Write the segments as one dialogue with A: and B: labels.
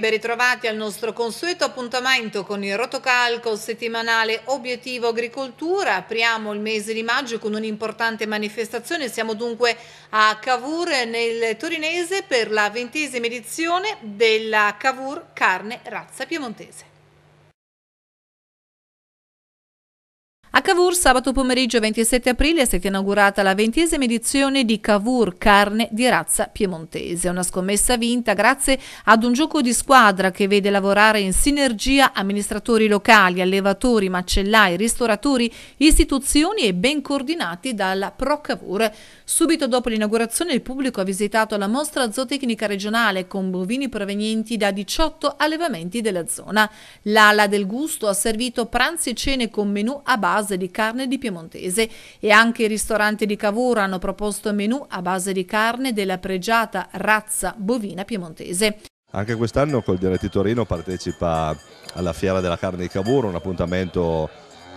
A: ben ritrovati al nostro consueto appuntamento con il Rotocalco settimanale Obiettivo Agricoltura. Apriamo il mese di maggio con un'importante manifestazione. Siamo dunque a Cavour nel Torinese per la ventesima edizione della Cavour Carne Razza Piemontese. A Cavour sabato pomeriggio 27 aprile è stata inaugurata la ventesima edizione di Cavour Carne di razza piemontese, una scommessa vinta grazie ad un gioco di squadra che vede lavorare in sinergia amministratori locali, allevatori, macellai, ristoratori, istituzioni e ben coordinati dalla Pro Cavour. Subito dopo l'inaugurazione il pubblico ha visitato la mostra zootecnica regionale con bovini provenienti da 18 allevamenti della zona. L'ala del gusto ha servito pranzi e cene con menù a base di carne di piemontese e anche i ristoranti di Cavour hanno proposto menù a base di carne della pregiata razza bovina piemontese.
B: Anche quest'anno col Diretti Torino partecipa alla Fiera della Carne di Cavour, un appuntamento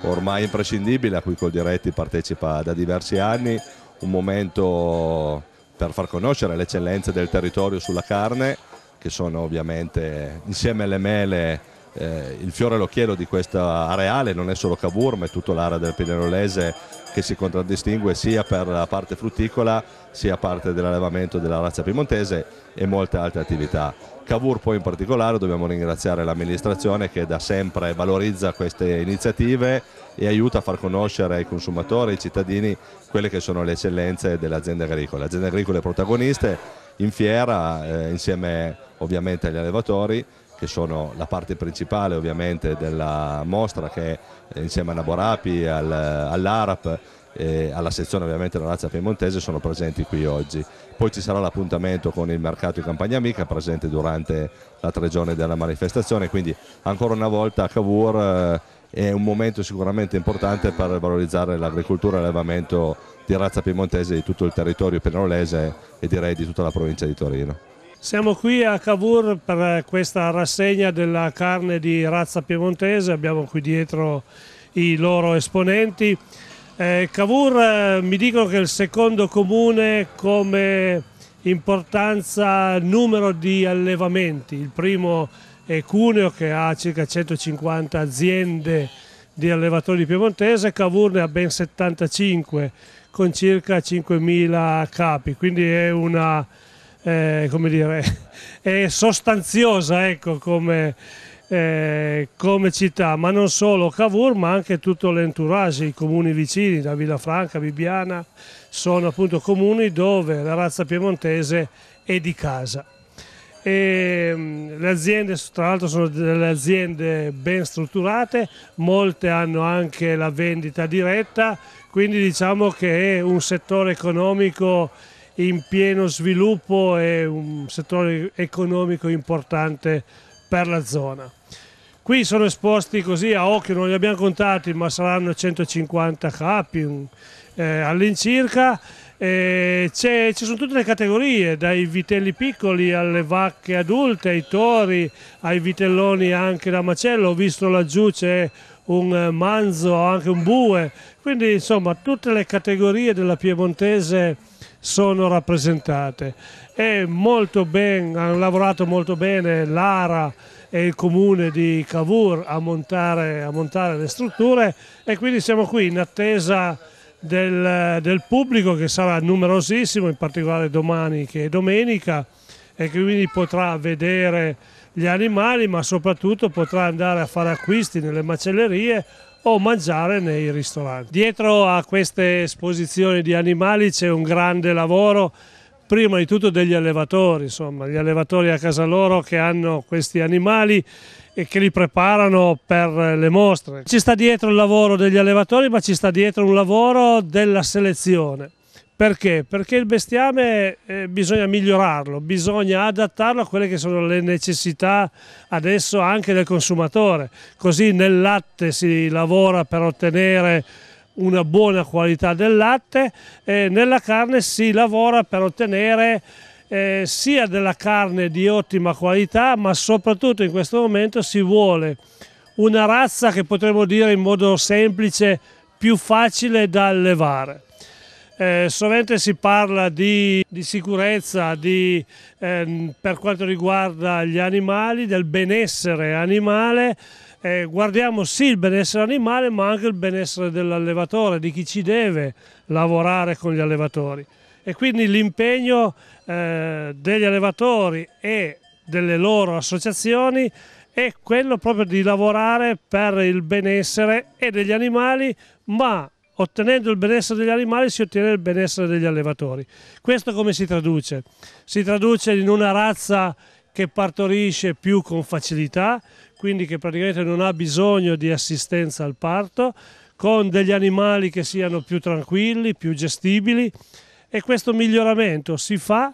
B: ormai imprescindibile a cui col Diretti partecipa da diversi anni un momento per far conoscere le eccellenze del territorio sulla carne, che sono ovviamente insieme alle mele eh, il fiore all'occhiello di questa areale non è solo Cavour ma è tutta l'area del Pinerolese che si contraddistingue sia per la parte frutticola sia parte dell'allevamento della razza piemontese e molte altre attività. Cavour poi in particolare dobbiamo ringraziare l'amministrazione che da sempre valorizza queste iniziative e aiuta a far conoscere ai consumatori, ai cittadini, quelle che sono le eccellenze dell'azienda agricola. agricole. Le aziende agricole protagoniste in fiera eh, insieme ovviamente agli allevatori che sono la parte principale ovviamente della mostra che insieme a Naborapi, al, all'Arap e alla sezione ovviamente della razza Piemontese sono presenti qui oggi. Poi ci sarà l'appuntamento con il mercato di Campagna Amica presente durante la tre giorni della manifestazione, quindi ancora una volta a Cavour eh, è un momento sicuramente importante per valorizzare l'agricoltura e l'allevamento di razza piemontese di tutto il territorio penolese e direi di tutta la provincia di Torino.
C: Siamo qui a Cavour per questa rassegna della carne di razza piemontese, abbiamo qui dietro i loro esponenti. Eh, Cavour eh, mi dicono che è il secondo comune come importanza numero di allevamenti, il primo è Cuneo che ha circa 150 aziende di allevatori piemontese, Cavour ne ha ben 75 con circa 5.000 capi, quindi è una eh, come dire, è sostanziosa ecco, come, eh, come, città, ma non solo Cavour ma anche tutto l'entourage, i comuni vicini da Villafranca, Bibbiana, sono appunto comuni dove la razza piemontese è di casa. E ehm, le aziende tra l'altro sono delle aziende ben strutturate, molte hanno anche la vendita diretta, quindi diciamo che è un settore economico in pieno sviluppo e un settore economico importante per la zona. Qui sono esposti così a occhio, non li abbiamo contati, ma saranno 150 capi eh, all'incirca. Eh, ci sono tutte le categorie, dai vitelli piccoli alle vacche adulte, ai tori, ai vitelloni anche da macello. Ho visto laggiù c'è un manzo, anche un bue. Quindi insomma tutte le categorie della piemontese sono rappresentate. E molto ben, hanno lavorato molto bene l'ARA e il comune di Cavour a montare, a montare le strutture e quindi siamo qui in attesa del, del, pubblico che sarà numerosissimo, in particolare domani che è domenica e che quindi potrà vedere gli animali ma soprattutto potrà andare a fare acquisti nelle macellerie o mangiare nei ristoranti. Dietro a queste esposizioni di animali c'è un grande lavoro prima di tutto degli allevatori, insomma, gli allevatori a casa loro che hanno questi animali e che li preparano per le mostre. Ci sta dietro il lavoro degli allevatori ma ci sta dietro un lavoro della selezione. Perché? Perché il bestiame eh, bisogna migliorarlo, bisogna adattarlo a quelle che sono le necessità adesso anche del consumatore. Così nel latte si lavora per ottenere una buona qualità del latte, eh, nella carne si lavora per ottenere eh, sia della carne di ottima qualità, ma soprattutto in questo momento si vuole una razza che potremmo dire in modo semplice più facile da allevare. Eh, sovente si parla di, di sicurezza di, eh, per quanto riguarda gli animali, del benessere animale, eh, guardiamo sì il benessere animale ma anche il benessere dell'allevatore, di chi ci deve lavorare con gli allevatori e quindi l'impegno eh, degli allevatori e delle loro associazioni è quello proprio di lavorare per il benessere e degli animali ma ottenendo il benessere degli animali si ottiene il benessere degli allevatori. Questo come si traduce? Si traduce in una razza che partorisce più con facilità, quindi che praticamente non ha bisogno di assistenza al parto, con degli animali che siano più tranquilli, più gestibili e questo miglioramento si fa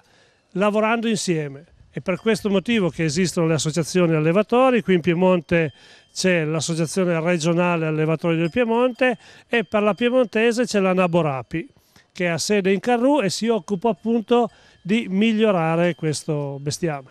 C: lavorando insieme. È per questo motivo che esistono le associazioni allevatori, qui in Piemonte c'è l'associazione regionale allevatori del Piemonte e per la piemontese c'è la Naborapi che ha sede in Carrù e si occupa appunto di migliorare questo bestiame.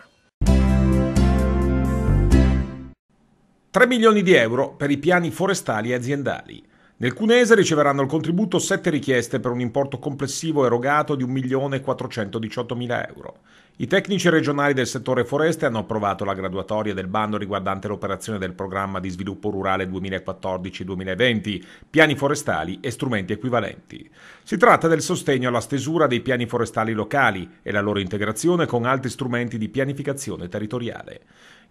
D: 3 milioni di euro per i piani forestali e aziendali. Nel Cunese riceveranno il contributo sette richieste per un importo complessivo erogato di 1.418.000 euro. I tecnici regionali del settore foreste hanno approvato la graduatoria del bando riguardante l'operazione del programma di sviluppo rurale 2014-2020, piani forestali e strumenti equivalenti. Si tratta del sostegno alla stesura dei piani forestali locali e la loro integrazione con altri strumenti di pianificazione territoriale.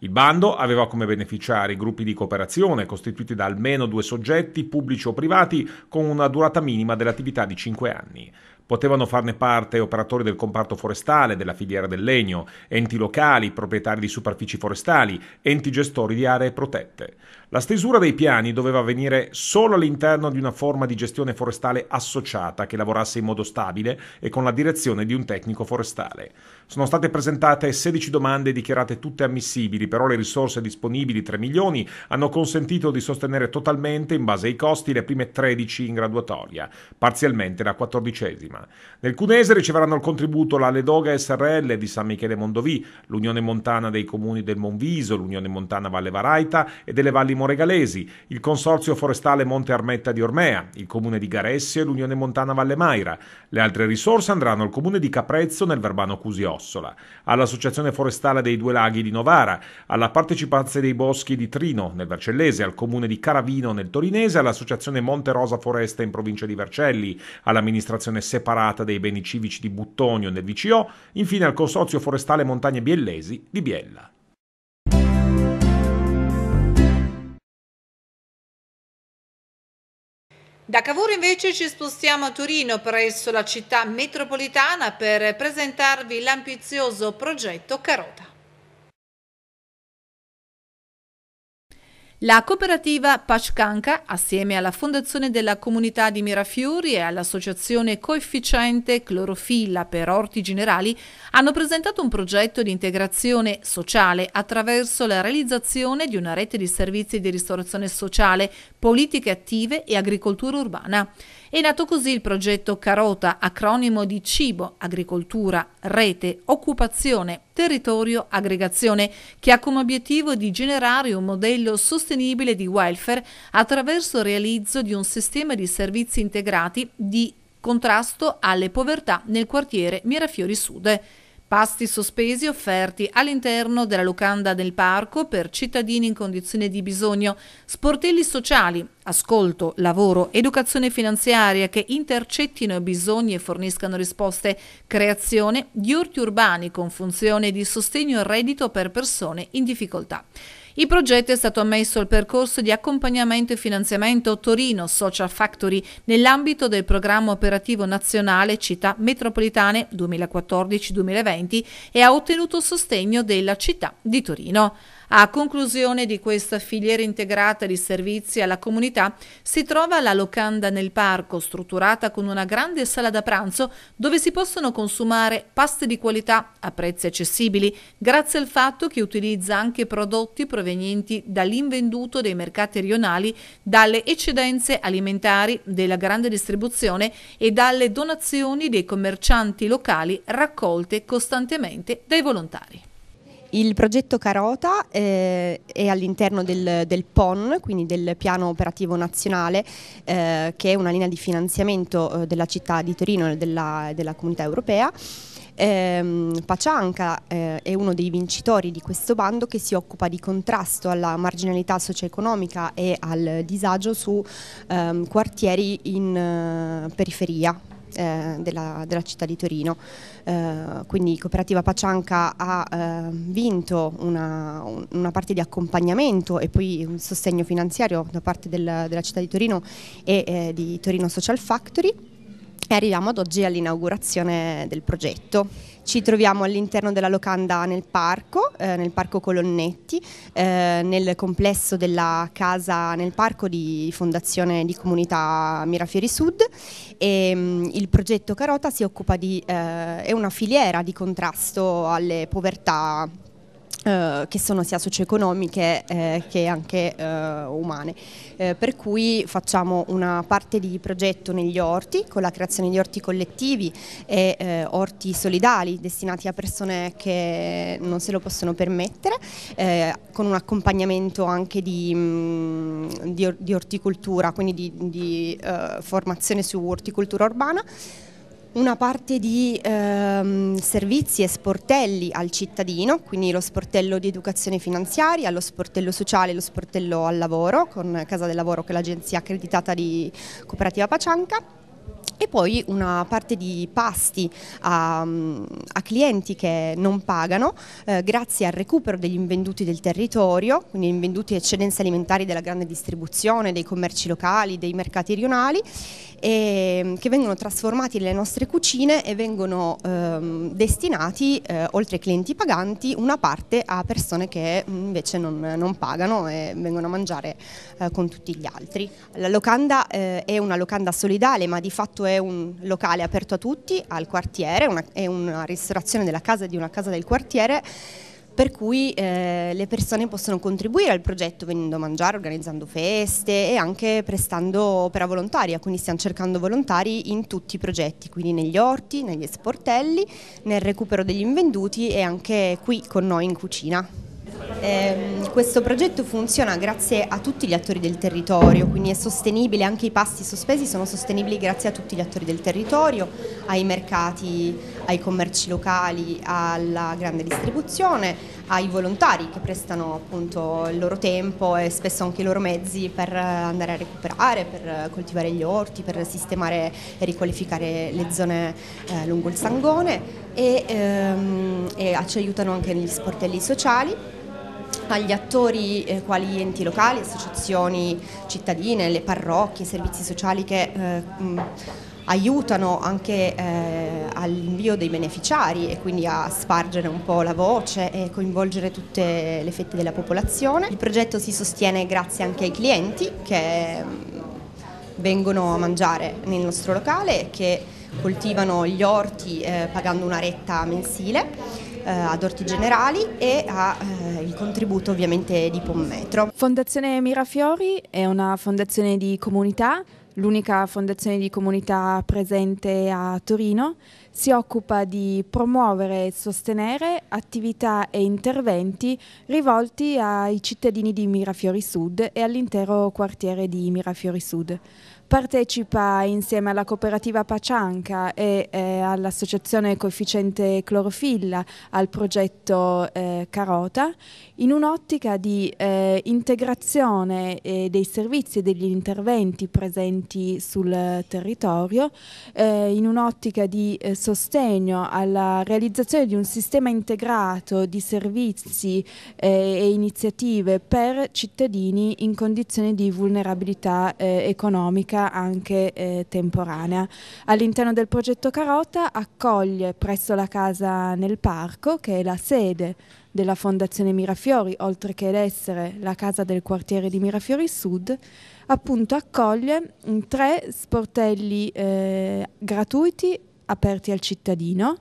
D: Il bando aveva come beneficiari gruppi di cooperazione costituiti da almeno due soggetti, pubblici o privati, con una durata minima dell'attività di 5 anni. Potevano farne parte operatori del comparto forestale, della filiera del legno, enti locali, proprietari di superfici forestali, enti gestori di aree protette. La stesura dei piani doveva avvenire solo all'interno di una forma di gestione forestale associata che lavorasse in modo stabile e con la direzione di un tecnico forestale. Sono state presentate 16 domande dichiarate tutte ammissibili, però le risorse disponibili, 3 milioni, hanno consentito di sostenere totalmente, in base ai costi, le prime 13 in graduatoria, parzialmente la quattordicesima programma. Nel Cunese riceveranno il contributo la Ledoga SRL di San Michele Mondovì, l'Unione Montana dei Comuni del Monviso, l'Unione Montana Valle Varaita e delle Valli Moregalesi, il Consorzio Forestale Monte Armetta di Ormea, il Comune di Garessi e l'Unione Montana Valle Maira. Le altre risorse andranno al Comune di Caprezzo nel Verbano Cusiossola, all'Associazione Forestale dei Due Laghi di Novara, alla Partecipazione dei Boschi di Trino nel Vercellese, al Comune di Caravino nel Torinese, all'Associazione Monte Rosa Foresta in provincia di Vercelli, all'amministrazione Sepolcro separata dei beni civici di Buttonio nel VCO, infine al Consorzio Forestale Montagne Biellesi di Biella.
A: Da Cavour invece ci spostiamo a Torino presso la città metropolitana per presentarvi l'ambizioso progetto Carota. La cooperativa Pachkanka, assieme alla Fondazione della Comunità di Mirafiori e all'Associazione Coefficiente Clorofilla per Orti Generali, hanno presentato un progetto di integrazione sociale attraverso la realizzazione di una rete di servizi di ristorazione sociale politiche attive e agricoltura urbana. È nato così il progetto Carota, acronimo di cibo, agricoltura, rete, occupazione, territorio, aggregazione, che ha come obiettivo di generare un modello sostenibile di welfare attraverso il realizzo di un sistema di servizi integrati di contrasto alle povertà nel quartiere Mirafiori Sud. Pasti sospesi offerti all'interno della locanda del parco per cittadini in condizione di bisogno, sportelli sociali, ascolto, lavoro, educazione finanziaria che intercettino i bisogni e forniscano risposte, creazione di orti urbani con funzione di sostegno al reddito per persone in difficoltà. Il progetto è stato ammesso al percorso di accompagnamento e finanziamento Torino Social Factory nell'ambito del programma operativo nazionale Città Metropolitane 2014-2020 e ha ottenuto sostegno della città di Torino. A conclusione di questa filiera integrata di servizi alla comunità si trova la locanda nel parco, strutturata con una grande sala da pranzo dove si possono consumare paste di qualità a prezzi accessibili, grazie al fatto che utilizza anche prodotti provenienti dall'invenduto dei mercati rionali, dalle eccedenze alimentari della grande distribuzione e dalle donazioni dei commercianti locali raccolte costantemente dai volontari.
E: Il progetto Carota eh, è all'interno del, del, PON, quindi del Piano Operativo Nazionale, eh, che è una linea di finanziamento eh, della città di Torino e della, della comunità europea. Eh, Pacianca eh, è uno dei vincitori di questo bando che si occupa di contrasto alla marginalità socio-economica e al disagio su ehm, quartieri in eh, periferia, eh, della, della, città di Torino. Eh, quindi Cooperativa Pacianca ha eh, vinto una, una, parte di accompagnamento e poi un sostegno finanziario da parte del, della città di Torino e eh, di Torino Social Factory e arriviamo ad oggi all'inaugurazione del progetto. Ci troviamo all'interno della locanda nel parco, eh, nel parco Colonnetti, eh, nel complesso della casa nel parco di Fondazione di Comunità Mirafiori Sud e mh, mm, il progetto Carota si occupa di, eh, è una filiera di contrasto alle povertà eh, che sono sia socio-economiche eh, che anche uh, umane. Eh, per cui facciamo una parte di progetto negli orti con la creazione di orti collettivi e eh, orti solidali destinati a persone che non se lo possono permettere, eh, con un accompagnamento anche di, mh, mm, di, or di orticoltura, quindi di, di formazione su orticoltura urbana una parte di ehm, servizi e sportelli al cittadino, quindi lo sportello di educazione finanziaria, lo sportello sociale, lo sportello al lavoro con Casa del Lavoro che è l'agenzia accreditata di Cooperativa Pacianca e poi una parte di pasti a, mm, a clienti che non pagano eh, grazie al recupero degli invenduti del territorio, quindi invenduti eccedenze alimentari della grande distribuzione, dei commerci locali, dei mercati rionali e, mm, che vengono trasformati nelle nostre cucine e vengono ehm, destinati, eh, oltre ai clienti paganti, una parte a persone che mm, invece non, non pagano e vengono a mangiare eh, con tutti gli altri. La locanda eh, è una locanda solidale ma di fatto Porto è un locale aperto a tutti, al quartiere, una, è una ristorazione della casa e di una casa del quartiere per cui eh, le persone possono contribuire al progetto venendo a mangiare, organizzando feste e anche prestando opera volontaria, quindi stiamo cercando volontari in tutti i progetti, quindi negli orti, negli sportelli, nel recupero degli invenduti e anche qui con noi in cucina. Eh, questo progetto funziona grazie a tutti gli attori del territorio, quindi è sostenibile, anche i pasti sospesi sono sostenibili grazie a tutti gli attori del territorio, ai mercati, ai commerci locali, alla grande distribuzione, ai volontari che prestano appunto il loro tempo e spesso anche i loro mezzi per andare a recuperare, per coltivare gli orti, per sistemare e riqualificare le zone eh, lungo il sangone e, ehm, e ci aiutano anche negli sportelli sociali agli attori eh, quali enti locali, associazioni cittadine, le parrocchie, i servizi sociali che eh, mh, aiutano anche eh, all'invio dei beneficiari e quindi a spargere un po' la voce e coinvolgere tutte le fette della popolazione. Il progetto si sostiene grazie anche ai clienti che mh, vengono a mangiare nel nostro locale e che coltivano gli orti eh, pagando una retta mensile eh, ad Orti Generali e ha eh, il contributo ovviamente di Pommetro. Fondazione
F: Mirafiori è una fondazione di comunità l'unica fondazione di comunità presente a Torino, si occupa di promuovere e sostenere attività e interventi rivolti ai cittadini di Mirafiori Sud e all'intero quartiere di Mirafiori Sud partecipa insieme alla cooperativa Pacianca e eh, all'associazione Coefficiente Clorofilla al progetto eh, Carota in un'ottica di eh, integrazione eh, dei servizi e degli interventi presenti sul territorio, eh, in un'ottica di eh, sostegno alla realizzazione di un sistema integrato di servizi e iniziative per cittadini in condizioni di vulnerabilità economica politica anche eh, temporanea. All'interno del progetto Carota accoglie presso la casa nel parco, che è la sede della Fondazione Mirafiori, oltre che ad essere la casa del quartiere di Mirafiori Sud, appunto accoglie mm, tre sportelli eh, gratuiti aperti al cittadino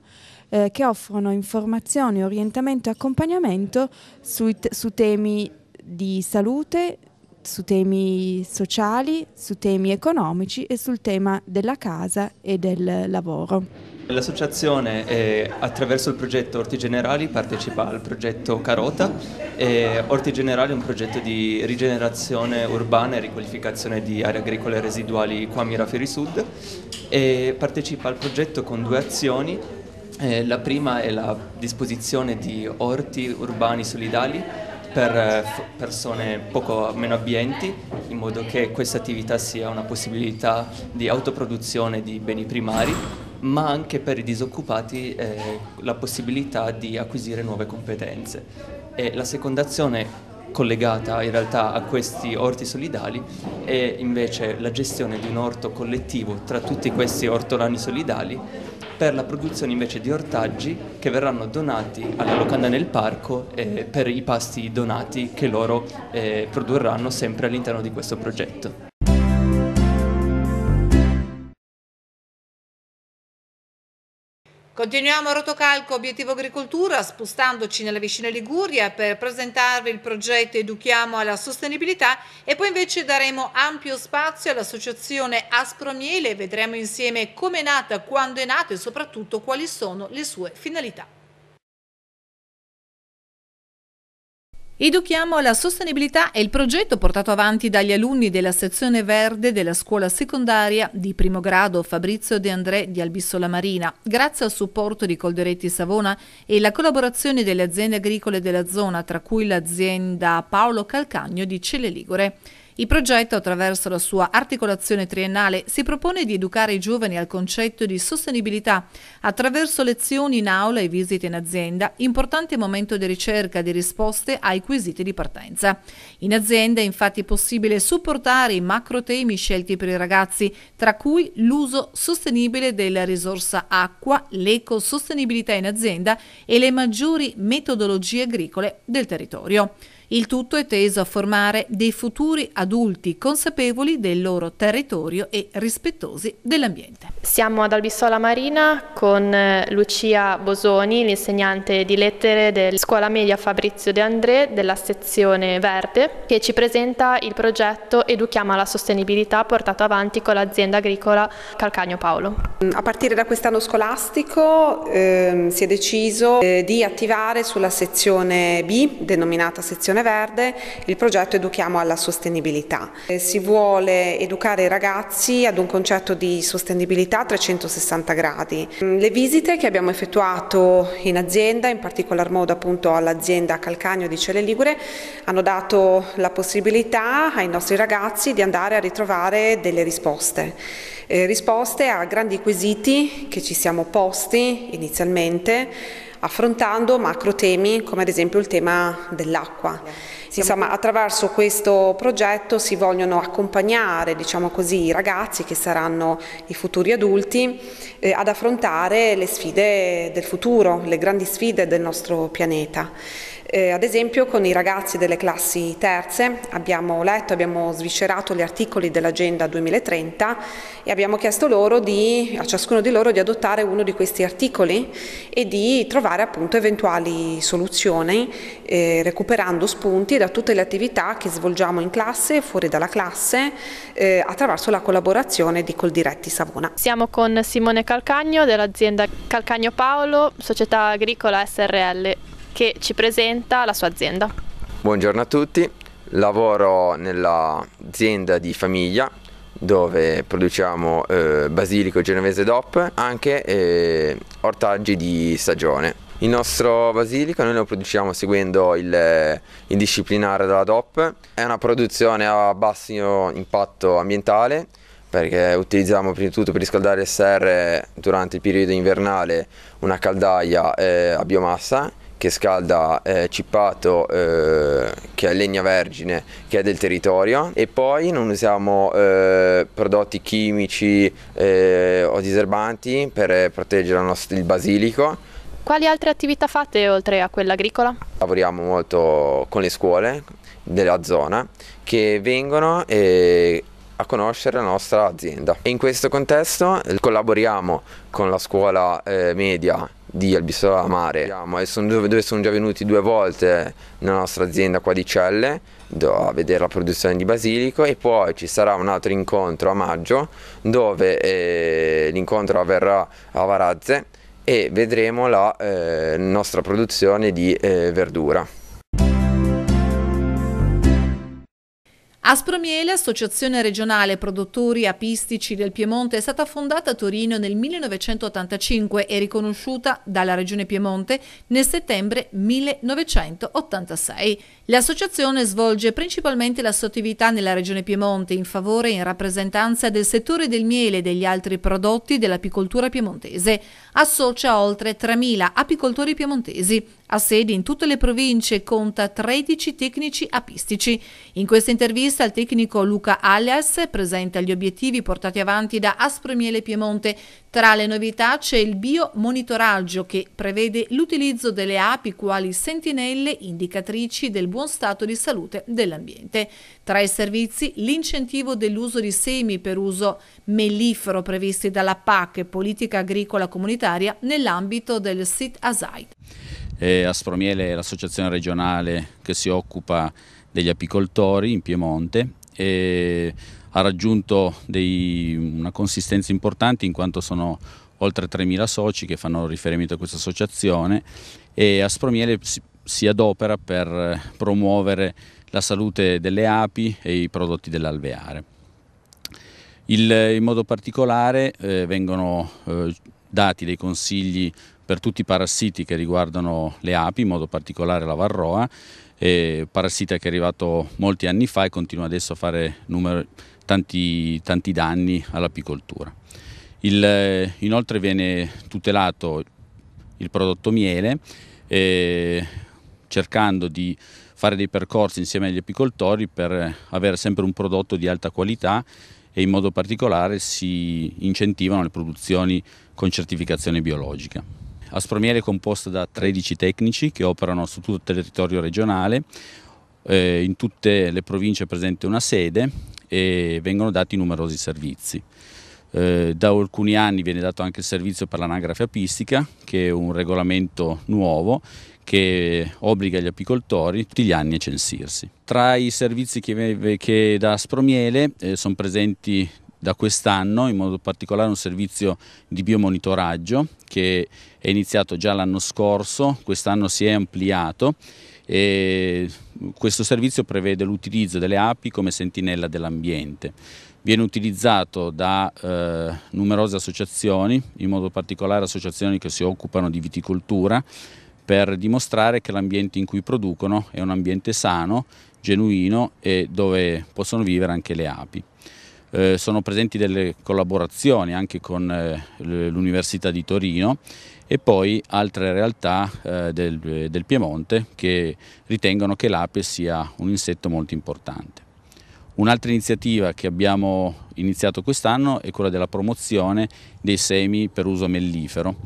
F: eh, che offrono informazioni, orientamento e accompagnamento su, su temi di salute, su temi sociali, su temi economici e sul tema della casa e del lavoro.
G: L'associazione eh, attraverso il progetto Orti Generali partecipa al progetto Carota. E Orti Generali è un progetto di rigenerazione urbana e riqualificazione di aree agricole residuali qua a Miraferi Sud e partecipa al progetto con due azioni. Eh, la prima è la disposizione di orti urbani solidali per eh, persone poco meno abbienti, in modo che questa attività sia una possibilità di autoproduzione di beni primari, ma anche per i disoccupati eh, la possibilità di acquisire nuove competenze. E la seconda azione collegata in realtà a questi orti solidali è invece la gestione di un orto collettivo tra tutti questi ortolani solidali per la produzione invece di ortaggi che verranno donati alla locanda nel parco eh, per i pasti donati che loro eh, produrranno sempre all'interno di questo progetto.
A: Continuiamo a Rotocalco Obiettivo Agricoltura spostandoci nella vicina Liguria per presentarvi il progetto Educhiamo alla Sostenibilità e poi invece daremo ampio spazio all'associazione Aspromiele e vedremo insieme come è nata, quando è nata e soprattutto quali sono le sue finalità. Educhiamo alla sostenibilità è il progetto portato avanti dagli alunni della sezione verde della scuola secondaria di primo grado Fabrizio De André di Albissola Marina, grazie al supporto di Colderetti Savona e la collaborazione delle aziende agricole della zona, tra cui l'azienda Paolo Calcagno di Celle Ligure. Il progetto, attraverso la sua articolazione triennale, si propone di educare i giovani al concetto di sostenibilità attraverso lezioni in aula e visite in azienda, importante momento di ricerca di risposte ai quesiti di partenza. In azienda è infatti possibile supportare i macro temi scelti per i ragazzi, tra cui l'uso sostenibile della risorsa acqua, l'ecosostenibilità in azienda e le maggiori metodologie agricole del territorio. Il tutto è teso a formare dei futuri adulti consapevoli del loro territorio e rispettosi dell'ambiente.
F: Siamo ad Albissola Marina con eh, Lucia Bosoni, l'insegnante di lettere della Scuola Media Fabrizio De André della sezione Verde, che ci presenta il progetto Educhiamo alla sostenibilità portato avanti con l'azienda agricola Calcagno Paolo.
H: Mm, a partire da quest'anno scolastico eh, si è deciso eh, di attivare sulla sezione B, denominata sezione Transizione Verde il progetto Educhiamo alla Sostenibilità. Eh, si vuole educare i ragazzi ad un concetto di sostenibilità a 360 gradi. Mm, le visite che abbiamo effettuato in azienda, in particolar modo appunto all'azienda Calcagno di Cele Ligure, hanno dato la possibilità ai nostri ragazzi di andare a ritrovare delle risposte. Eh, risposte a grandi quesiti che ci siamo posti inizialmente affrontando macro temi come ad esempio il tema dell'acqua. Insomma, attraverso questo progetto si vogliono accompagnare diciamo così, i ragazzi che saranno i futuri adulti eh, ad affrontare le sfide del futuro, le grandi sfide del nostro pianeta. Eh, ad esempio con i ragazzi delle classi terze abbiamo letto, abbiamo sviscerato gli articoli dell'Agenda 2030 e abbiamo chiesto di, a ciascuno di loro di adottare uno di questi articoli e di trovare appunto eventuali soluzioni eh, recuperando spunti da tutte le attività che svolgiamo in
F: classe fuori dalla classe eh, attraverso la collaborazione di Coldiretti Savona. Siamo con Simone Calcagno dell'azienda Calcagno Paolo, società agricola SRL che ci presenta la sua azienda.
I: Buongiorno a tutti, lavoro nell'azienda di famiglia dove produciamo eh, basilico genovese DOP, anche eh, ortaggi di stagione. Il nostro basilico noi lo produciamo seguendo il, eh, il, disciplinare della DOP, è una produzione a basso impatto ambientale perché utilizziamo prima di tutto per riscaldare il serre durante il periodo invernale una caldaia eh, a biomassa che scalda eh, cippato eh, che è legna vergine che è del territorio e poi non usiamo eh, prodotti chimici eh, o diserbanti per eh, proteggere il, nostro, il basilico.
F: Quali altre attività fate oltre a quella agricola?
I: Lavoriamo molto con le scuole della zona che vengono e eh, a conoscere la nostra azienda. E in questo contesto collaboriamo con la scuola eh, media di Albisola Mare dove, dove, sono già venuti due volte nella nostra azienda qua di Celle a vedere la produzione di basilico e poi ci sarà un altro incontro a maggio dove eh, l'incontro avverrà a Varazze e vedremo la eh, nostra produzione di eh, verdura.
A: Aspromiele, associazione regionale produttori apistici del Piemonte, è stata fondata a Torino nel 1985 e riconosciuta dalla Regione Piemonte nel settembre 1986. L'associazione svolge principalmente la sua attività nella Regione Piemonte in favore e in rappresentanza del settore del miele e degli altri prodotti dell'apicoltura piemontese. Associa oltre 3.000 apicoltori piemontesi. Ha sede in tutte le province e conta 13 tecnici apistici. In questa intervista il tecnico Luca Alias presenta gli obiettivi portati avanti da Aspremiele Piemonte. Tra le novità c'è il biomonitoraggio che prevede l'utilizzo delle api quali sentinelle indicatrici del buon stato di salute dell'ambiente. Tra i servizi l'incentivo dell'uso di semi per uso mellifero previsti dalla PAC, Politica Agricola Comunitaria, nell'ambito del SIT ASAID
J: eh, Aspromiele è l'associazione regionale che si occupa degli apicoltori in Piemonte e ha raggiunto dei, una consistenza importante in quanto sono oltre 3.000 soci che fanno riferimento a questa associazione e Aspromiele si, si adopera per promuovere la salute delle api e i prodotti dell'alveare. Il, in modo particolare eh, vengono eh, dati dei consigli per tutti i parassiti che riguardano le api, in modo particolare la varroa, parassita che è arrivato molti anni fa e continua adesso a fare numero, tanti, tanti, danni all'apicoltura. inoltre viene tutelato il prodotto miele eh, cercando di fare dei percorsi insieme agli apicoltori per avere sempre un prodotto di alta qualità e in modo particolare si incentivano le produzioni con certificazione biologica. Aspromiere è composta da 13 tecnici che operano su tutto il territorio regionale, eh, in tutte le province è presente una sede e vengono dati numerosi servizi. Eh, da alcuni anni viene dato anche il servizio per l'anagrafe apistica, che è un regolamento nuovo che obbliga gli apicoltori tutti gli anni a censirsi. Tra i servizi che, che da Aspromiele eh, sono presenti da quest'anno, in modo particolare un servizio di biomonitoraggio che è iniziato già l'anno scorso, quest'anno si è ampliato e questo servizio prevede l'utilizzo delle api come sentinella dell'ambiente. Viene utilizzato da eh, numerose associazioni, in modo particolare associazioni che si occupano di viticoltura, per dimostrare che l'ambiente in cui producono è un ambiente sano, genuino e dove possono vivere anche le api. Eh, sono presenti delle collaborazioni anche con eh, l'Università di Torino e poi altre realtà eh, del, del, Piemonte che ritengono che l'ape sia un insetto molto importante. Un'altra iniziativa che abbiamo iniziato quest'anno è quella della promozione dei semi per uso mellifero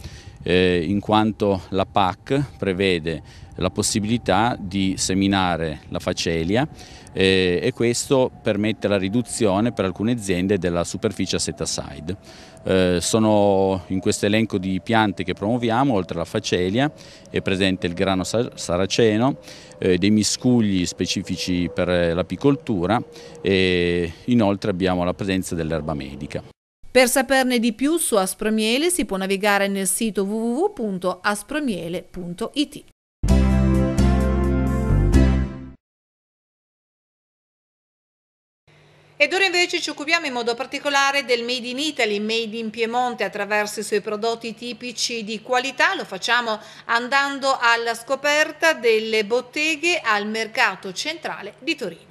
J: eh, in quanto la PAC prevede la possibilità di seminare la facelia eh, e questo permette la riduzione per alcune aziende della superficie set aside. Eh, sono in questo elenco di piante che promuoviamo, oltre alla facelia, è presente il grano saraceno, eh, dei miscugli specifici per eh, l'apicoltura e inoltre abbiamo la presenza dell'erba medica.
A: Per saperne di più su Aspromiele si può navigare nel sito www.aspromiele.it. Ed ora invece ci occupiamo in modo particolare del Made in Italy, Made in Piemonte attraverso i suoi prodotti tipici di qualità. Lo facciamo andando alla scoperta delle botteghe al mercato centrale di Torino.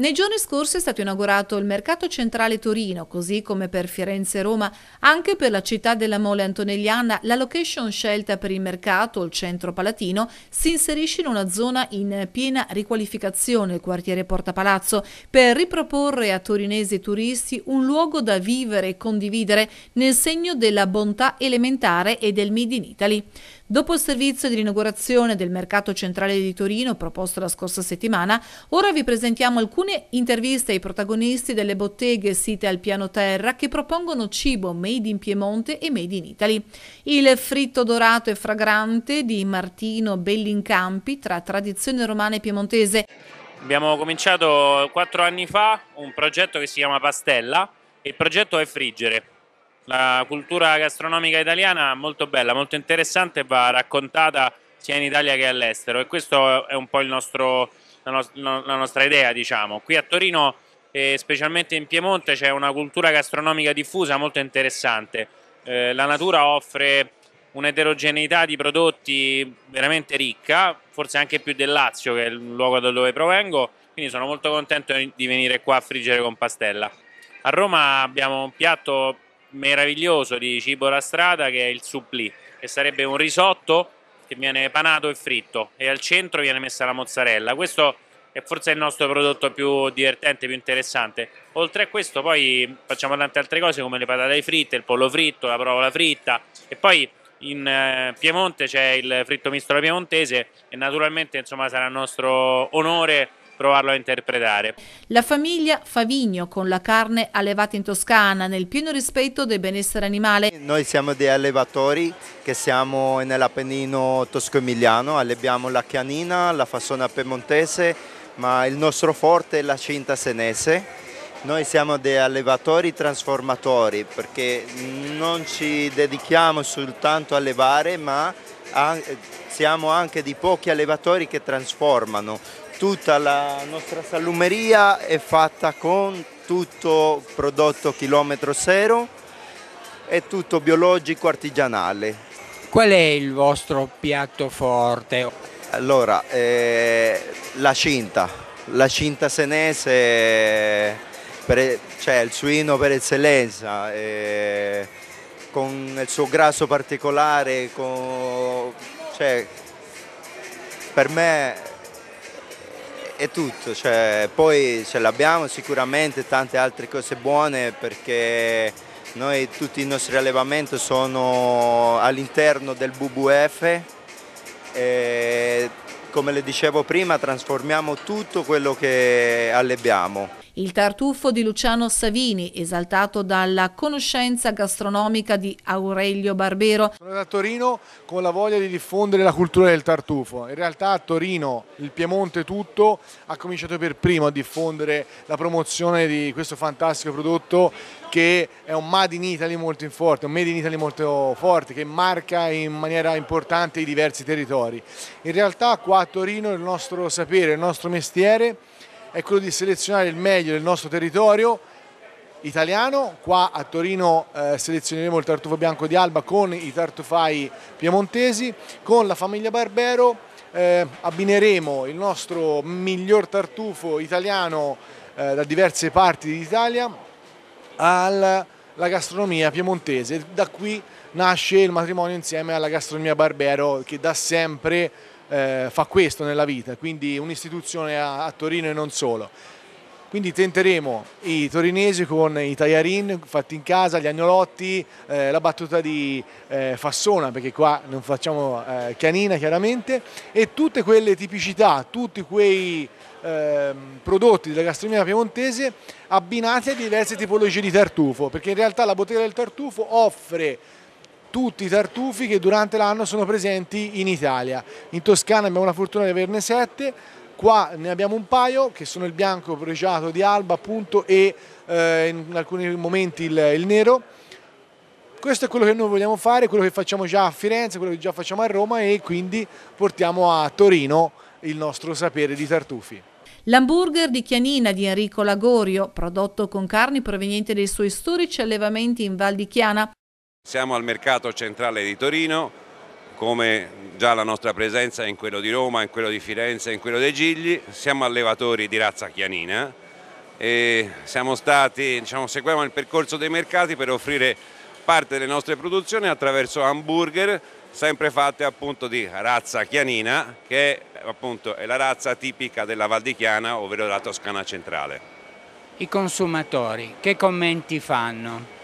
A: Nei giorni scorsi è stato inaugurato il Mercato Centrale Torino, così come per Firenze e Roma, anche per la città della Mole Antonelliana, la location scelta per il mercato, il centro palatino, si inserisce in una zona in piena riqualificazione, il quartiere Porta Palazzo, per riproporre a torinesi e turisti un luogo da vivere e condividere nel segno della bontà elementare e del Made in Italy. Dopo il servizio dell'inaugurazione del Mercato Centrale di Torino proposto la scorsa settimana, ora vi presentiamo alcuni Comune intervista i protagonisti delle botteghe site al piano terra che propongono cibo made in Piemonte e made in Italy. Il fritto dorato e fragrante di Martino Bellincampi tra tradizione romana e piemontese.
K: Abbiamo cominciato quattro anni fa un progetto che si chiama Pastella e il progetto è friggere. La cultura gastronomica italiana è molto bella, molto interessante e va raccontata sia in Italia che all'estero e questo è un po' il nostro la, no la nostra idea, diciamo. Qui a Torino, eh, specialmente in Piemonte, c'è una cultura gastronomica diffusa molto interessante. Eh, la natura offre un'eterogeneità di prodotti veramente ricca, forse anche più del Lazio, che è il luogo da dove provengo, quindi sono molto contento di venire qua a friggere con pastella. A Roma abbiamo un piatto meraviglioso di cibo da strada che è il supplì, che sarebbe un risotto che viene panato e fritto e al centro viene messa la mozzarella. Questo è forse il nostro prodotto più divertente, più interessante. Oltre a questo poi facciamo tante altre cose come le patate fritte, il pollo fritto, la provola fritta e poi in eh, Piemonte c'è il fritto misto alla piemontese e naturalmente insomma, sarà nostro onore provarlo a interpretare.
A: La famiglia Favigno con la carne allevata in Toscana nel pieno rispetto del benessere animale.
L: Noi siamo dei allevatori che siamo nell'Apennino tosco-emiliano, alleviamo la chianina, la fassona piemontese, ma il nostro forte è la cinta senese. Noi siamo dei allevatori trasformatori perché non ci dedichiamo soltanto a allevare ma siamo anche di pochi allevatori che trasformano tutta la nostra salumeria è fatta con tutto prodotto chilometro zero e tutto biologico artigianale.
M: Qual è il vostro piatto forte? Allora,
L: eh, la cinta, la cinta senese, per, cioè il suino per eccellenza, eh, con il suo grasso particolare, con, cioè, per me è tutto, cioè, poi ce l'abbiamo sicuramente tante altre cose buone perché noi tutti i nostri allevamenti sono all'interno del WWF e come le dicevo prima trasformiamo tutto quello che alleviamo.
A: Il tartufo di Luciano Savini, esaltato dalla conoscenza gastronomica di Aurelio Barbero.
N: Sono da Torino con la voglia di diffondere la cultura del tartufo. In realtà a Torino, il Piemonte tutto, ha cominciato per primo a diffondere la promozione di questo fantastico prodotto che è un made in Italy molto forte, un made in Italy molto forte che marca in maniera importante i diversi territori. In realtà qua a Torino il nostro sapere, il nostro mestiere è quello di selezionare il meglio del nostro territorio italiano, qua a Torino eh, selezioneremo il tartufo bianco di Alba con i tartufai piemontesi, con la famiglia Barbero eh, abbineremo il nostro miglior tartufo italiano eh, da diverse parti d'Italia alla gastronomia piemontese, da qui nasce il matrimonio insieme alla gastronomia Barbero che da sempre eh, fa questo nella vita, quindi un'istituzione a, a Torino e non solo. Quindi tenteremo i torinesi con i tagliarin fatti in casa, gli agnolotti, eh, la battuta di eh, Fassona, perché qua non facciamo eh, canina chiaramente, e tutte quelle tipicità, tutti quei ehm, prodotti della gastronomia piemontese abbinati a diverse tipologie di tartufo, perché in realtà la bottega del tartufo offre tutti i tartufi che durante l'anno sono presenti in Italia. In Toscana abbiamo la fortuna di averne sette, qua ne abbiamo un paio che sono il bianco pregiato di Alba appunto e eh, in alcuni momenti il, il nero. Questo è quello che noi vogliamo fare, quello che facciamo già a Firenze, quello che già facciamo a Roma e quindi portiamo a Torino il nostro sapere
O: di tartufi.
A: L'hamburger di Chianina di Enrico Lagorio, prodotto con carni provenienti dai suoi storici allevamenti in Val di Chiana,
O: siamo al mercato centrale di Torino, come già la nostra presenza in quello di Roma, in quello di Firenze, in quello dei Gigli. Siamo allevatori di razza chianina e siamo stati, diciamo, seguiamo il percorso dei mercati per offrire parte delle nostre produzioni attraverso hamburger sempre fatte appunto di razza chianina che è, appunto è la razza tipica della Val di Chiana ovvero della Toscana centrale.
M: I consumatori che commenti fanno?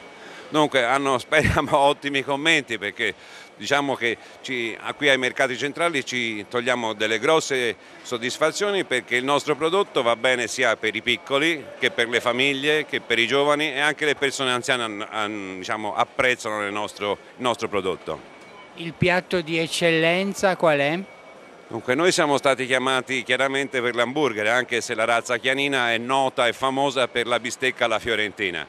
O: Dunque hanno, speriamo, ottimi commenti perché diciamo che ci, qui ai mercati centrali ci togliamo delle grosse soddisfazioni perché il nostro prodotto va bene sia per i piccoli che per le famiglie che per i giovani e anche le persone anziane diciamo, apprezzano il nostro, il nostro prodotto.
M: Il piatto di eccellenza qual è?
O: Dunque noi siamo stati chiamati chiaramente per l'hamburger anche se la razza chianina è nota e famosa per la bistecca alla fiorentina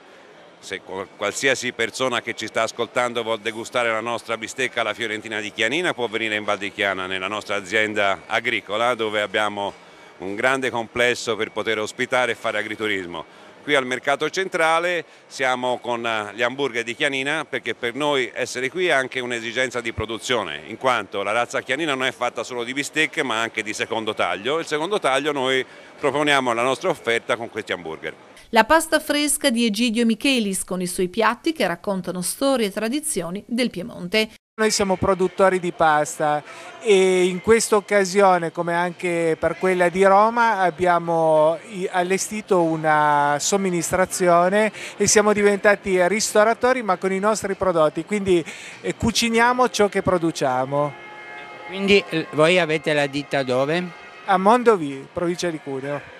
O: se qualsiasi persona che ci sta ascoltando vuol degustare la nostra bistecca alla Fiorentina di Chianina può venire in Val di Chiana nella nostra azienda agricola dove abbiamo un grande complesso per poter ospitare e fare agriturismo. Qui al mercato centrale siamo con eh, gli hamburger di Chianina perché per noi essere qui è anche un'esigenza di produzione in quanto la razza Chianina non è fatta solo di bistecche ma anche di secondo taglio. Il secondo taglio noi proponiamo la nostra offerta con questi hamburger.
A: La pasta fresca di Egidio Michelis con i suoi piatti che raccontano storie e tradizioni del Piemonte.
N: Noi siamo produttori di pasta e in questa occasione, come anche per quella di Roma, abbiamo allestito una somministrazione e siamo diventati ristoratori ma con i nostri prodotti, quindi eh, cuciniamo ciò che produciamo.
M: Quindi eh, voi avete la ditta dove?
N: A Mondovi, provincia di Cuneo.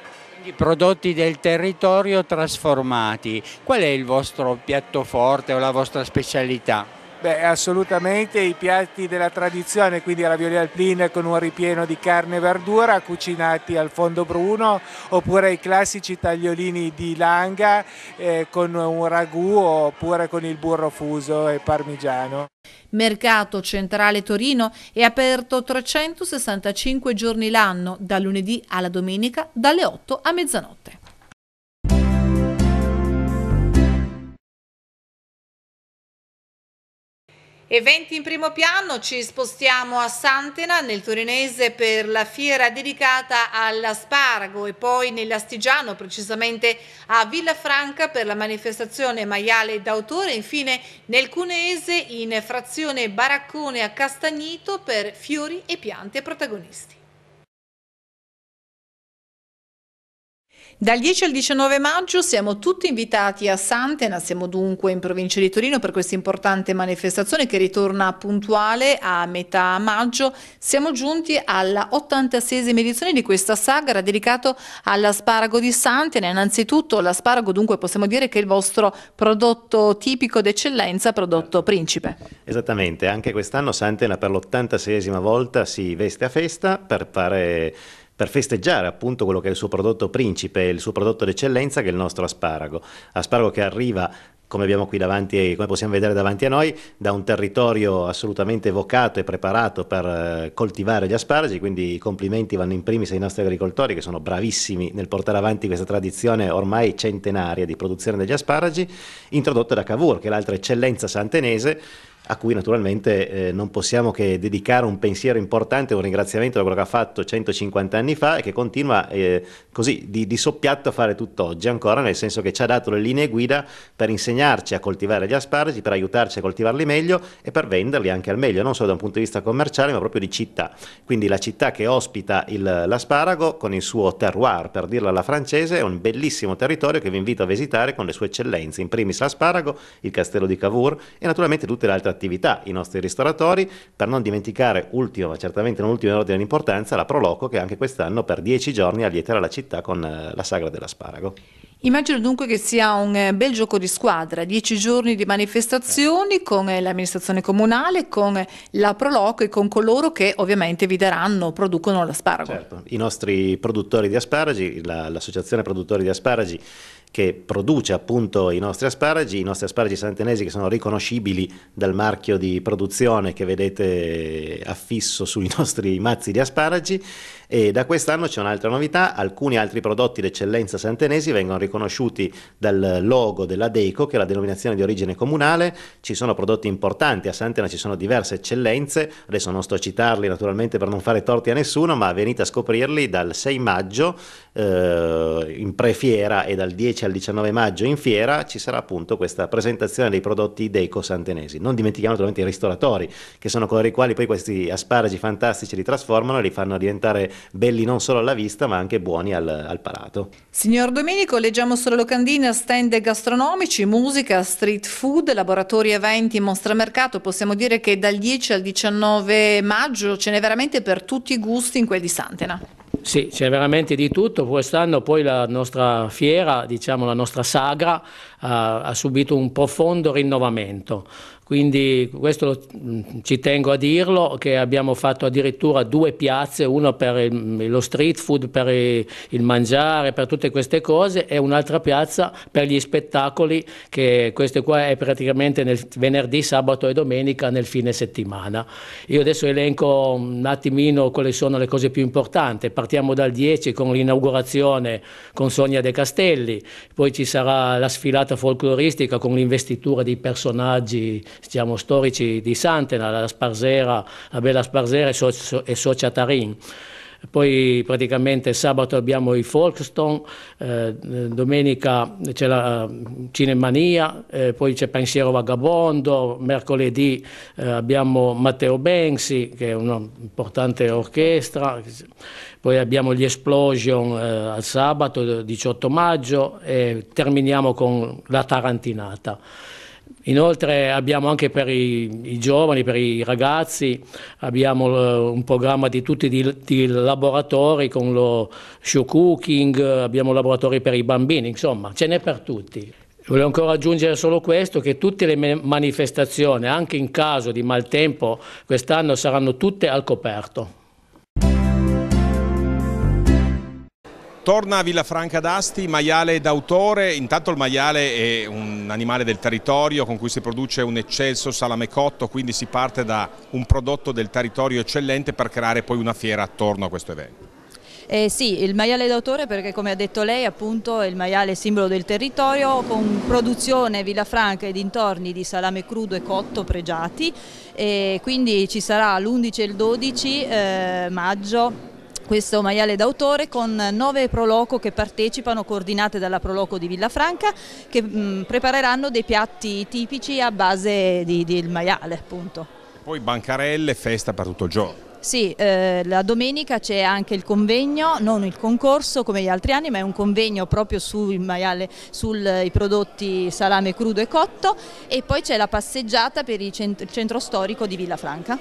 M: I prodotti del territorio trasformati. Qual è il vostro piatto forte o la vostra specialità?
N: Beh, assolutamente i piatti della tradizione, quindi la ravioli al plin con un ripieno di carne e verdura cucinati al fondo bruno, oppure i classici tagliolini di langa eh, con un ragù oppure con il burro fuso e parmigiano.
A: Mercato Centrale Torino è aperto 365 giorni l'anno, da lunedì alla domenica, dalle 8 a mezzanotte. Eventi in primo piano, ci spostiamo a Santena nel Torinese per la fiera dedicata all'asparago e poi nell'Astigiano, precisamente a Villafranca per la manifestazione maiale d'autore, infine nel Cuneese in frazione Baraccone a Castagnito per fiori e piante protagonisti. Dal 10 al 19 maggio siamo tutti invitati a Santena, siamo dunque in provincia di Torino per questa importante manifestazione che ritorna puntuale a metà maggio. Siamo giunti alla 86esima edizione di questa sagra dedicata all'asparago di Santena. Innanzitutto l'asparago dunque possiamo dire che è il vostro prodotto tipico d'eccellenza, prodotto principe.
P: Esattamente, anche quest'anno Santena per l'86esima volta si veste a festa per fare per festeggiare appunto quello che è il suo prodotto principe, il suo prodotto d'eccellenza che è il nostro asparago. Asparago che arriva come abbiamo qui davanti, come possiamo vedere davanti a noi, da un territorio assolutamente evocato e preparato per eh, coltivare gli asparagi, quindi i complimenti vanno in primis ai nostri agricoltori che sono bravissimi nel portare avanti questa tradizione ormai centenaria di produzione degli asparagi, introdotta da Cavour, che è l'altra eccellenza santenese, a cui naturalmente eh, non possiamo che dedicare un pensiero importante, un ringraziamento per quello che ha fatto 150 anni fa e che continua eh, così di, di, soppiatto a fare tutt'oggi ancora, nel senso che ci ha dato le linee guida per insegnarci a coltivare gli asparagi, per aiutarci a coltivarli meglio e per venderli anche al meglio, non solo da un punto di vista commerciale ma proprio di città. Quindi la città che ospita il, l'asparago con il suo terroir, per dirla alla francese, è un bellissimo territorio che vi invito a visitare con le sue eccellenze, in primis l'asparago, il castello di Cavour e naturalmente tutte le altre attività i nostri ristoratori, per non dimenticare, ultimo ma certamente non ultimo in ordine di importanza, la Proloco che anche quest'anno per dieci giorni allieterà la città con eh, la sagra dell'asparago.
A: Immagino dunque che sia un eh, bel gioco di squadra, dieci giorni di manifestazioni con eh, l'amministrazione comunale, con la Proloco e con coloro che ovviamente vi daranno, producono l'asparago. Certo,
P: i nostri produttori di asparagi, l'associazione produttori di asparagi che produce appunto i nostri asparagi, i nostri asparagi santenesi che sono riconoscibili dal marchio di produzione che vedete affisso sui nostri mazzi di asparagi e da quest'anno c'è un'altra novità, alcuni altri prodotti d'eccellenza santenesi vengono riconosciuti dal logo della DECO, che è la denominazione di origine comunale, ci sono prodotti importanti, a Santena ci sono diverse eccellenze, adesso non sto a citarli naturalmente per non fare torti a nessuno, ma venite a scoprirli dal 6 maggio eh, in prefiera e dal 10 al 19 maggio in fiera ci sarà appunto questa presentazione dei prodotti DECO santenesi. Non dimentichiamo naturalmente i ristoratori, che sono coloro i quali poi questi asparagi fantastici li trasformano e li fanno diventare belli non solo alla vista ma anche buoni al, al palato.
A: Signor Domenico, leggiamo sulla locandina stand gastronomici, musica, street food, laboratori, eventi, mostra mercato. possiamo dire che dal 10 al 19 maggio ce n'è veramente per tutti i gusti in quel di Santena.
Q: Sì, c'è veramente di tutto, quest'anno poi la nostra fiera, diciamo la nostra sagra, ha, ha subito un profondo rinnovamento. Quindi questo mm, ci tengo a dirlo, che abbiamo fatto addirittura due piazze, una per il, mm, lo street food, per il, il mangiare, per tutte queste cose e un'altra piazza per gli spettacoli, che questo qua è praticamente nel venerdì, sabato e domenica nel fine settimana. Io adesso elenco un attimino quali sono le cose più importanti. Partiamo dal 10 con l'inaugurazione con Sonia De Castelli, poi ci sarà la sfilata serata folcloristica con l'investitura di personaggi diciamo, storici di Santena, la Sparsera, la Bella Sparsera e Socia Tarin poi praticamente sabato abbiamo i Folkestone, eh, domenica c'è la eh, Cinemania, eh, poi c'è Pensiero Vagabondo, mercoledì eh, abbiamo Matteo Bensi che è un'importante orchestra, poi abbiamo gli Explosion eh, al sabato 18 maggio e terminiamo con la Tarantinata. Inoltre abbiamo anche per i, i giovani, per i ragazzi, abbiamo eh, un programma di tutti di, di laboratori con lo show cooking, abbiamo laboratori per i bambini, insomma ce n'è per tutti. Volevo ancora aggiungere solo questo, che tutte le manifestazioni, anche in caso di maltempo, quest'anno saranno tutte al coperto.
D: Torna a Villafranca d'Asti, maiale d'autore, intanto il maiale è un animale del territorio con cui si produce un eccelso salame cotto, quindi si parte da un prodotto del territorio eccellente per creare poi una fiera attorno a questo evento.
E: Eh sì, il maiale d'autore perché come ha detto lei appunto è il maiale simbolo del territorio con produzione Villafranca e dintorni di salame crudo e cotto pregiati e quindi ci sarà l'11 e il 12 eh, maggio questo maiale d'autore con nove proloco che partecipano coordinate dalla proloco di Villafranca che mh, mm, prepareranno dei piatti tipici a base del maiale appunto.
D: Poi bancarelle, festa per tutto il giorno.
E: Sì, eh, la domenica c'è anche il convegno, non il concorso come gli altri anni, ma è un convegno proprio sui prodotti salame crudo e cotto e poi c'è la passeggiata per il centro storico di Villafranca.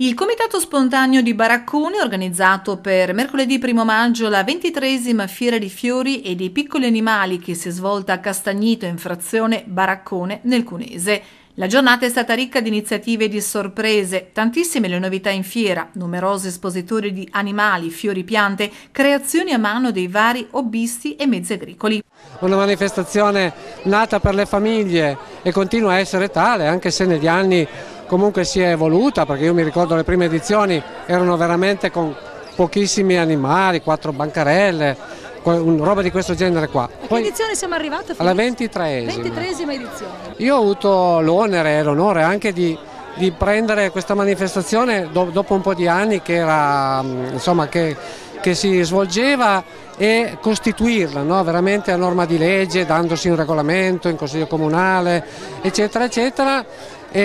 A: Il comitato spontaneo di Baracconi, organizzato per mercoledì 1 maggio la ventitresima Fiera di Fiori e dei Piccoli Animali che si è svolta a Castagnito in frazione Baraccone nel Cunese. La giornata è stata ricca di iniziative e di sorprese, tantissime le novità in fiera, numerosi espositori di animali, fiori, piante, creazioni a mano dei vari hobbisti e mezzi agricoli.
M: Una manifestazione nata per le famiglie e continua a essere tale, anche se negli anni comunque si è evoluta perché io mi ricordo le prime edizioni erano veramente con pochissimi animali, quattro bancarelle, roba di questo genere qua. A Poi,
B: edizione siamo arrivati? Alla
M: 23esima. 23esima edizione. Io ho avuto l'onere e l'onore anche di, di, prendere questa manifestazione do, dopo un po' di anni che, era, mm, insomma, che, che si svolgeva e costituirla no? veramente a norma di legge, dandosi un regolamento in consiglio comunale, eccetera, eccetera. E,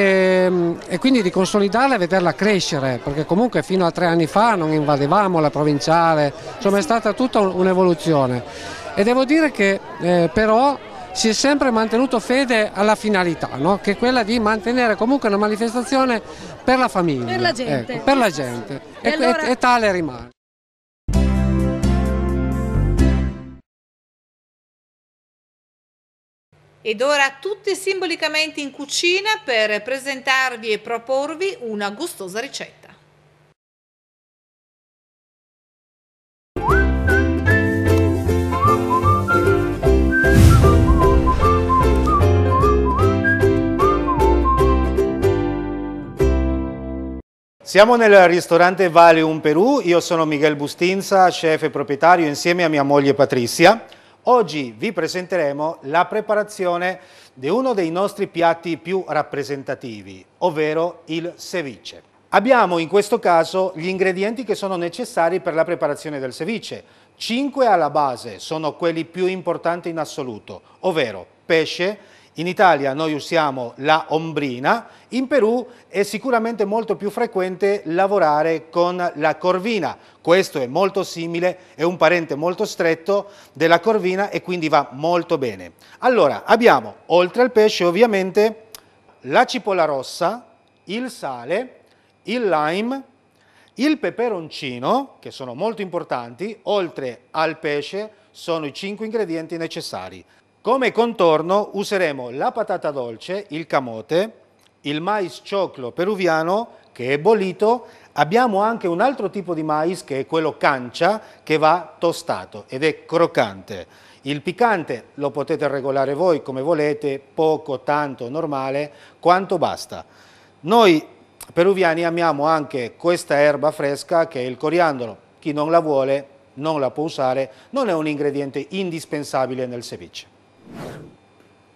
M: ehm, e, quindi di consolidarla e vederla crescere, perché comunque fino a tre anni fa non invadevamo la provinciale, insomma è stata tutta un'evoluzione. E devo dire che eh, però si è sempre mantenuto fede alla finalità, no? che è quella di mantenere comunque una manifestazione per la famiglia, per la gente, ecco, per la gente. E, allora... e tale rimane.
A: Ed ora tutti simbolicamente in cucina per presentarvi e proporvi una gustosa ricetta.
R: Siamo nel ristorante Vale Perù, io sono Miguel Bustinza, chef e proprietario insieme a mia moglie Patrizia. Oggi vi presenteremo la preparazione di uno dei nostri piatti più rappresentativi, ovvero il ceviche. Abbiamo in questo caso gli ingredienti che sono necessari per la preparazione del ceviche. Cinque alla base sono quelli più importanti in assoluto, ovvero pesce, in Italia noi usiamo la ombrina, in Perù è sicuramente molto più frequente lavorare con la corvina. Questo è molto simile, è un parente molto stretto della corvina e quindi va molto bene. Allora, abbiamo oltre al pesce ovviamente la cipolla rossa, il sale, il lime, il peperoncino, che sono molto importanti, oltre al pesce sono i 5 ingredienti necessari. Come contorno useremo la patata dolce, il camote, il mais cioclo peruviano che è bollito, abbiamo anche un altro tipo di mais che è quello cancia che va tostato ed è croccante. Il piccante lo potete regolare voi come volete, poco, tanto, normale, quanto basta. Noi peruviani amiamo anche questa erba fresca che è il coriandolo, chi non la vuole non la può usare, non è un ingrediente indispensabile nel ceviche.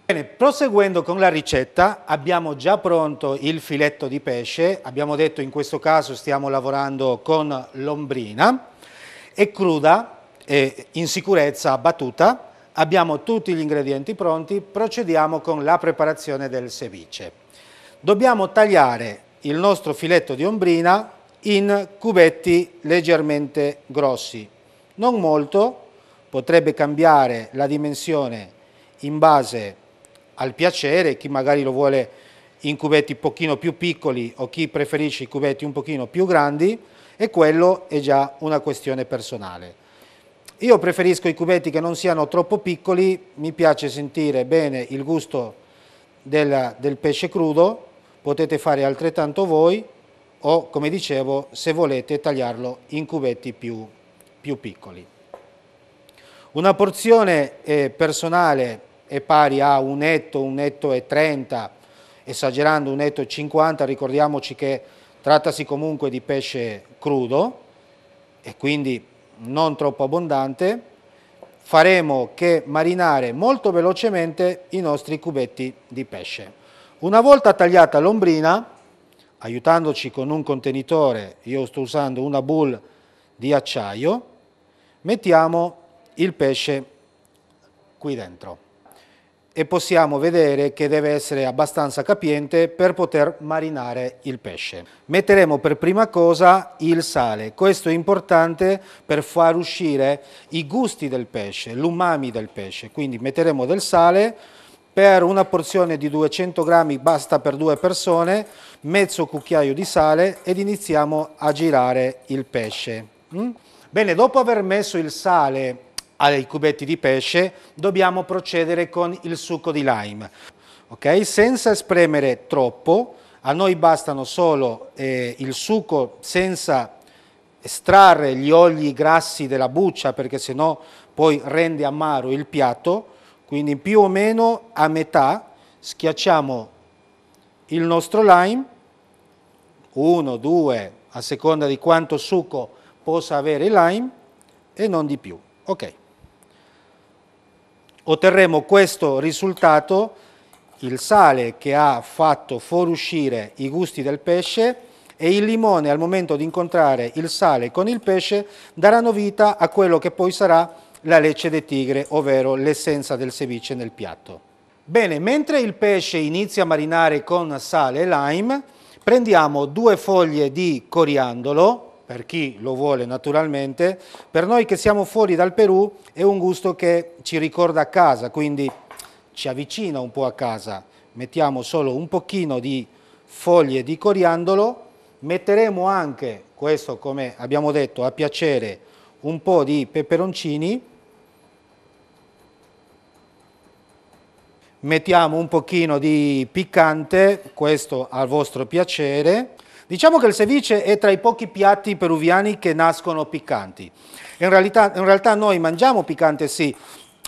R: Bene, proseguendo con la ricetta, abbiamo già pronto il filetto di pesce, abbiamo detto in questo caso stiamo lavorando con lombrina, è cruda, è in sicurezza battuta, abbiamo tutti gli ingredienti pronti, procediamo con la preparazione del ceviche. Dobbiamo tagliare il nostro filetto di ombrina in cubetti leggermente grossi, non molto, potrebbe cambiare la dimensione in base al piacere, chi magari lo vuole in cubetti un pochino più piccoli o chi preferisce i cubetti un pochino più grandi e quello è già una questione personale. Io preferisco i cubetti che non siano troppo piccoli, mi piace sentire bene il gusto del, del pesce crudo, potete fare altrettanto voi o come dicevo se volete tagliarlo in cubetti più, più piccoli. Una porzione eh, personale è pari a un netto, un netto e 30, esagerando un netto e 50, ricordiamoci che trattasi comunque di pesce crudo e quindi non troppo abbondante, faremo che marinare molto velocemente i nostri cubetti di pesce. Una volta tagliata l'ombrina, aiutandoci con un contenitore, io sto usando una bull di acciaio, mettiamo il pesce qui dentro e possiamo vedere che deve essere abbastanza capiente per poter marinare il pesce. Metteremo per prima cosa il sale, questo è importante per far uscire i gusti del pesce, l'umami del pesce, quindi metteremo del sale per una porzione di 200 grammi basta per due persone, mezzo cucchiaio di sale ed iniziamo a girare il pesce. Mm? Bene, dopo aver messo il sale ai cubetti di pesce dobbiamo procedere con il succo di lime, Ok? senza spremere troppo, a noi bastano solo eh, il succo senza estrarre gli oli grassi della buccia perché sennò poi rende amaro il piatto, quindi più o meno a metà schiacciamo il nostro lime, uno, due, a seconda di quanto succo possa avere il lime e non di più. Ok otterremo questo risultato, il sale che ha fatto fuoriuscire i gusti del pesce e il limone al momento di incontrare il sale con il pesce daranno vita a quello che poi sarà la lecce del tigre, ovvero l'essenza del ceviche nel piatto. Bene, mentre il pesce inizia a marinare con sale e lime, prendiamo due foglie di coriandolo, per chi lo vuole naturalmente. Per noi che siamo fuori dal Perù è un gusto che ci ricorda a casa, quindi ci avvicina un po' a casa. Mettiamo solo un pochino di foglie di coriandolo, metteremo anche, questo come abbiamo detto a piacere, un po' di peperoncini, mettiamo un pochino di piccante, questo al vostro piacere, Diciamo che il ceviche è tra i pochi piatti peruviani che nascono piccanti. In realtà, in realtà noi mangiamo piccante sì,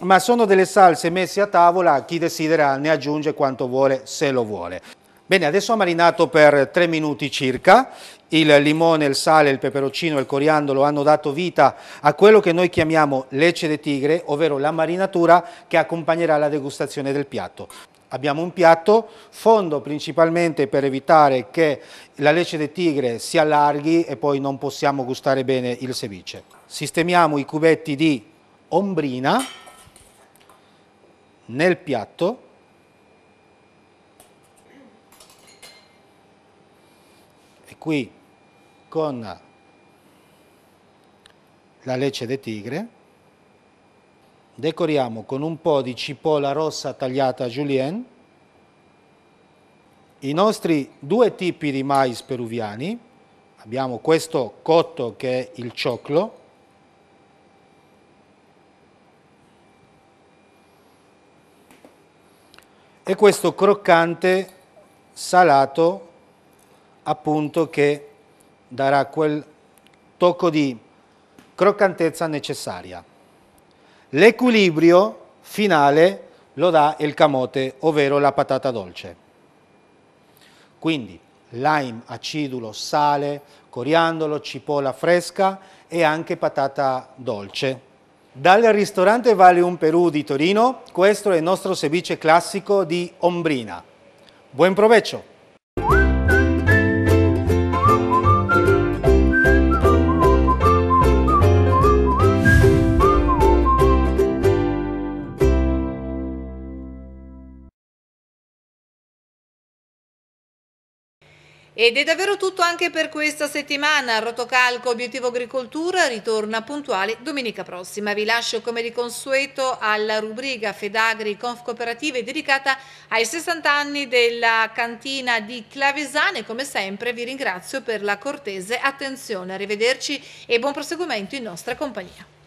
R: ma sono delle salse messe a tavola, chi desidera ne aggiunge quanto vuole, se lo vuole. Bene, adesso ho marinato per 3 minuti circa, il limone, il sale, il peperoncino e il coriandolo hanno dato vita a quello che noi chiamiamo lecce de tigre, ovvero la marinatura che accompagnerà la degustazione del piatto abbiamo un piatto, fondo principalmente per evitare che la lecce del tigre si allarghi e poi non possiamo gustare bene il ceviche. Sistemiamo i cubetti di ombrina nel piatto. E qui con la lecce del tigre Decoriamo con un po' di cipolla rossa tagliata a julienne, i nostri due tipi di mais peruviani, abbiamo questo cotto che è il cioclo, e questo croccante salato appunto che darà quel tocco di croccantezza necessaria. L'equilibrio finale lo dà il camote, ovvero la patata dolce. Quindi lime, acidulo, sale, coriandolo, cipolla fresca e anche patata dolce. Dal ristorante Vale un Perù di Torino, questo è il nostro ceviche classico di ombrina. Buon provecho!
A: Ed è davvero tutto anche per questa settimana. Rotocalco Obiettivo Agricoltura ritorna puntuale domenica prossima. Vi lascio come di consueto alla rubrica Fedagri Conf Cooperative dedicata ai 60 anni della cantina di Clavesane. Come sempre vi ringrazio per la cortese attenzione. Arrivederci e buon proseguimento in nostra compagnia.